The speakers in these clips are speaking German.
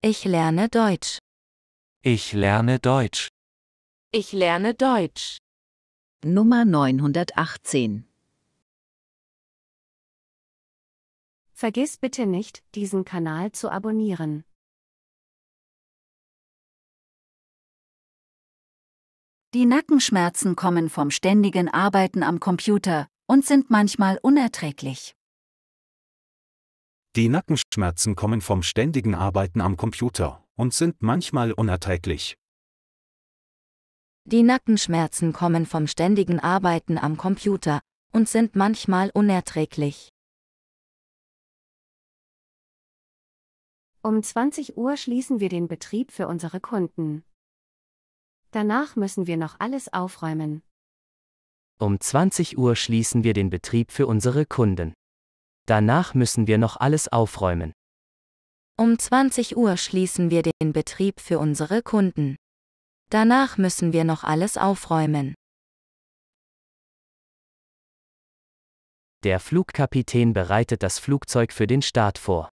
Ich lerne Deutsch. Ich lerne Deutsch. Ich lerne Deutsch. Nummer 918 Vergiss bitte nicht, diesen Kanal zu abonnieren. Die Nackenschmerzen kommen vom ständigen Arbeiten am Computer und sind manchmal unerträglich. Die Nackenschmerzen kommen vom ständigen Arbeiten am Computer und sind manchmal unerträglich. Die Nackenschmerzen kommen vom ständigen Arbeiten am Computer und sind manchmal unerträglich. Um 20 Uhr schließen wir den Betrieb für unsere Kunden. Danach müssen wir noch alles aufräumen. Um 20 Uhr schließen wir den Betrieb für unsere Kunden. Danach müssen wir noch alles aufräumen. Um 20 Uhr schließen wir den Betrieb für unsere Kunden. Danach müssen wir noch alles aufräumen. Der Flugkapitän bereitet das Flugzeug für den Start vor.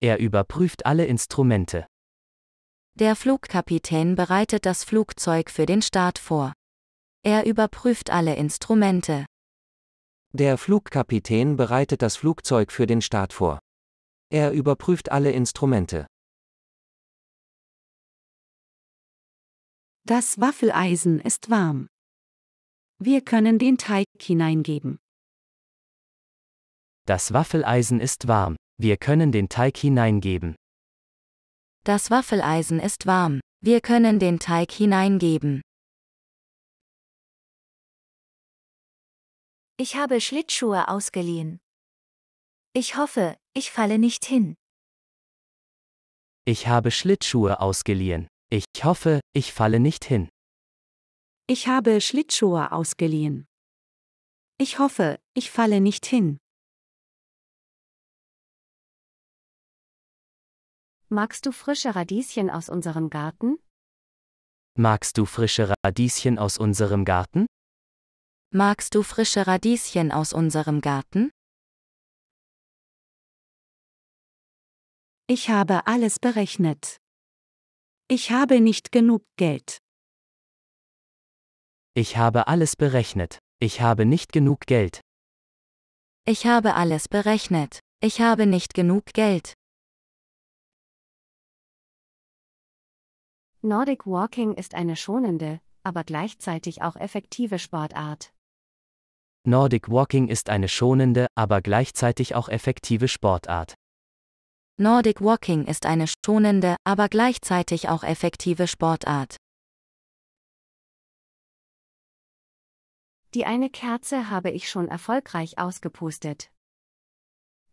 Er überprüft alle Instrumente. Der Flugkapitän bereitet das Flugzeug für den Start vor. Er überprüft alle Instrumente. Der Flugkapitän bereitet das Flugzeug für den Start vor. Er überprüft alle Instrumente. Das Waffeleisen ist warm. Wir können den Teig hineingeben. Das Waffeleisen ist warm. Wir können den Teig hineingeben. Das Waffeleisen ist warm. Wir können den Teig hineingeben. Ich habe Schlittschuhe ausgeliehen. Ich hoffe, ich falle nicht hin. Ich habe Schlittschuhe ausgeliehen. Ich hoffe, ich falle nicht hin. Ich habe Schlittschuhe ausgeliehen. Ich hoffe, ich falle nicht hin. Magst du frische Radieschen aus unserem Garten? Magst du frische Radieschen aus unserem Garten? Magst du frische Radieschen aus unserem Garten? Ich habe alles berechnet. Ich habe nicht genug Geld. Ich habe alles berechnet. Ich habe nicht genug Geld. Ich habe alles berechnet. Ich habe nicht genug Geld. Nordic Walking ist eine schonende, aber gleichzeitig auch effektive Sportart. Nordic Walking ist eine schonende, aber gleichzeitig auch effektive Sportart. Nordic Walking ist eine schonende, aber gleichzeitig auch effektive Sportart. Die eine Kerze habe ich schon erfolgreich ausgepustet.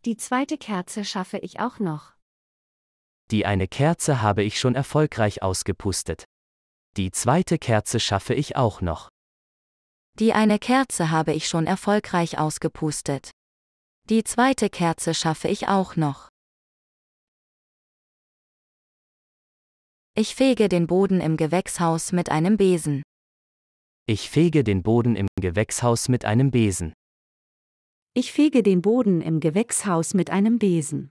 Die zweite Kerze schaffe ich auch noch. Die eine Kerze habe ich schon erfolgreich ausgepustet. Die zweite Kerze schaffe ich auch noch. Die eine Kerze habe ich schon erfolgreich ausgepustet. Die zweite Kerze schaffe ich auch noch. Ich fege den Boden im Gewächshaus mit einem Besen. Ich fege den Boden im Gewächshaus mit einem Besen. Ich fege den Boden im Gewächshaus mit einem Besen.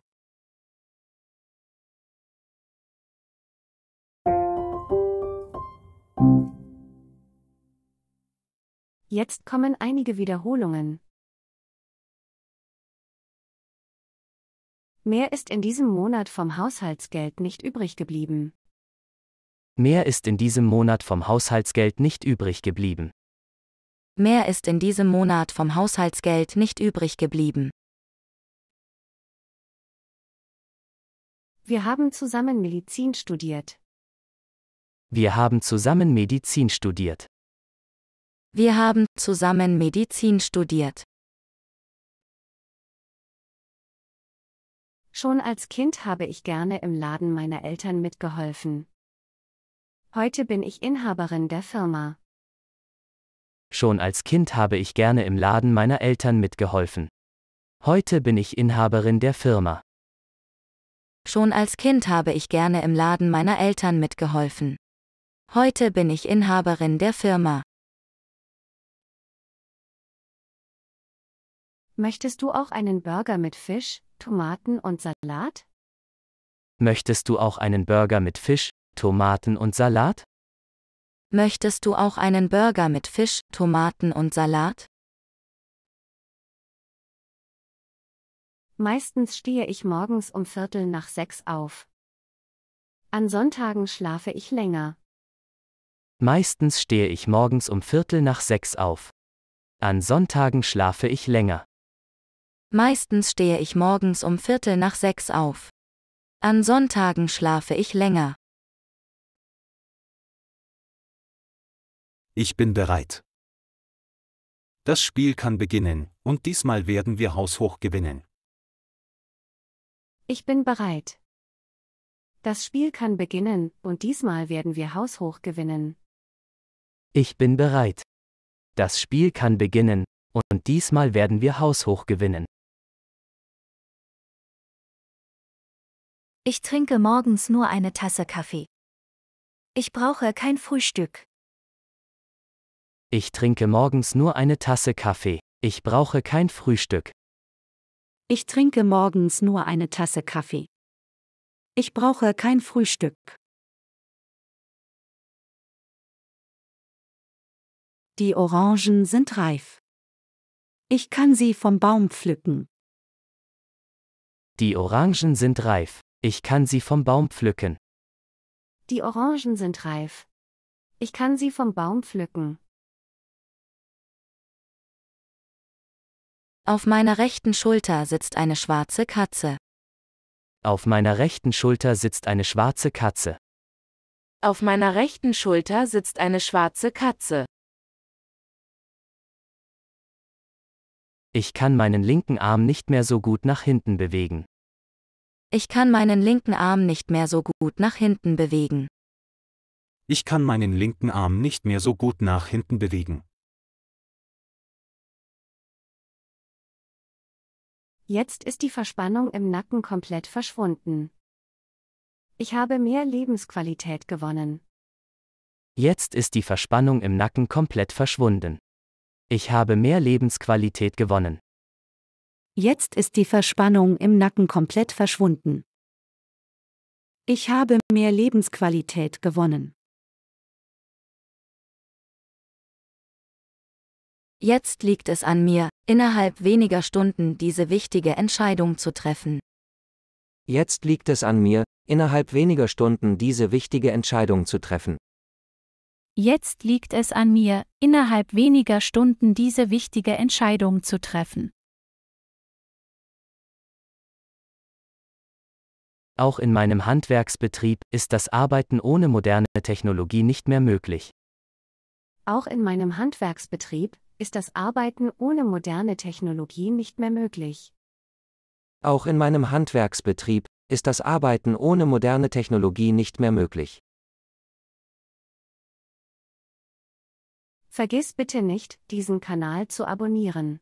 Jetzt kommen einige Wiederholungen. Mehr ist in diesem Monat vom Haushaltsgeld nicht übrig geblieben. Mehr ist in diesem Monat vom Haushaltsgeld nicht übrig geblieben. Mehr ist in diesem Monat vom Haushaltsgeld nicht übrig geblieben. Wir haben zusammen Medizin studiert. Wir haben zusammen Medizin studiert. Wir haben zusammen Medizin studiert. Schon als Kind habe ich gerne im Laden meiner Eltern mitgeholfen. Heute bin ich Inhaberin der Firma. Schon als Kind habe ich gerne im Laden meiner Eltern mitgeholfen. Heute bin ich Inhaberin der Firma. Schon als Kind habe ich gerne im Laden meiner Eltern mitgeholfen. Heute bin ich Inhaberin der Firma. Möchtest du auch einen Burger mit Fisch, Tomaten und Salat? Möchtest du auch einen Burger mit Fisch, Tomaten und Salat? Möchtest du auch einen Burger mit Fisch, Tomaten und Salat? Meistens stehe ich morgens um Viertel nach sechs auf. An Sonntagen schlafe ich länger. Meistens stehe ich morgens um Viertel nach sechs auf. An Sonntagen schlafe ich länger. Meistens stehe ich morgens um Viertel nach sechs auf. An Sonntagen schlafe ich länger. Ich bin bereit. Das Spiel kann beginnen, und diesmal werden wir haushoch gewinnen. Ich bin bereit. Das Spiel kann beginnen, und diesmal werden wir haushoch gewinnen. Ich bin bereit. Das Spiel kann beginnen, und diesmal werden wir haushoch gewinnen. Ich trinke morgens nur eine Tasse Kaffee. Ich brauche kein Frühstück. Ich trinke morgens nur eine Tasse Kaffee. Ich brauche kein Frühstück. Ich trinke morgens nur eine Tasse Kaffee. Ich brauche kein Frühstück. Die Orangen sind reif. Ich kann sie vom Baum pflücken. Die Orangen sind reif. Ich kann sie vom Baum pflücken. Die Orangen sind reif. Ich kann sie vom Baum pflücken. Auf meiner rechten Schulter sitzt eine schwarze Katze. Auf meiner rechten Schulter sitzt eine schwarze Katze. Auf meiner rechten Schulter sitzt eine schwarze Katze. Ich kann meinen linken Arm nicht mehr so gut nach hinten bewegen. Ich kann meinen linken Arm nicht mehr so gut nach hinten bewegen. Ich kann meinen linken Arm nicht mehr so gut nach hinten bewegen. Jetzt ist die Verspannung im Nacken komplett verschwunden. Ich habe mehr Lebensqualität gewonnen. Jetzt ist die Verspannung im Nacken komplett verschwunden. Ich habe mehr Lebensqualität gewonnen. Jetzt ist die Verspannung im Nacken komplett verschwunden. Ich habe mehr Lebensqualität gewonnen. Jetzt liegt es an mir, innerhalb weniger Stunden diese wichtige Entscheidung zu treffen. Jetzt liegt es an mir, innerhalb weniger Stunden diese wichtige Entscheidung zu treffen. Jetzt liegt es an mir, innerhalb weniger Stunden diese wichtige Entscheidung zu treffen. Auch in meinem Handwerksbetrieb ist das Arbeiten ohne moderne Technologie nicht mehr möglich. Auch in meinem Handwerksbetrieb ist das Arbeiten ohne moderne Technologie nicht mehr möglich. Auch in meinem Handwerksbetrieb ist das Arbeiten ohne moderne Technologie nicht mehr möglich. Vergiss bitte nicht, diesen Kanal zu abonnieren.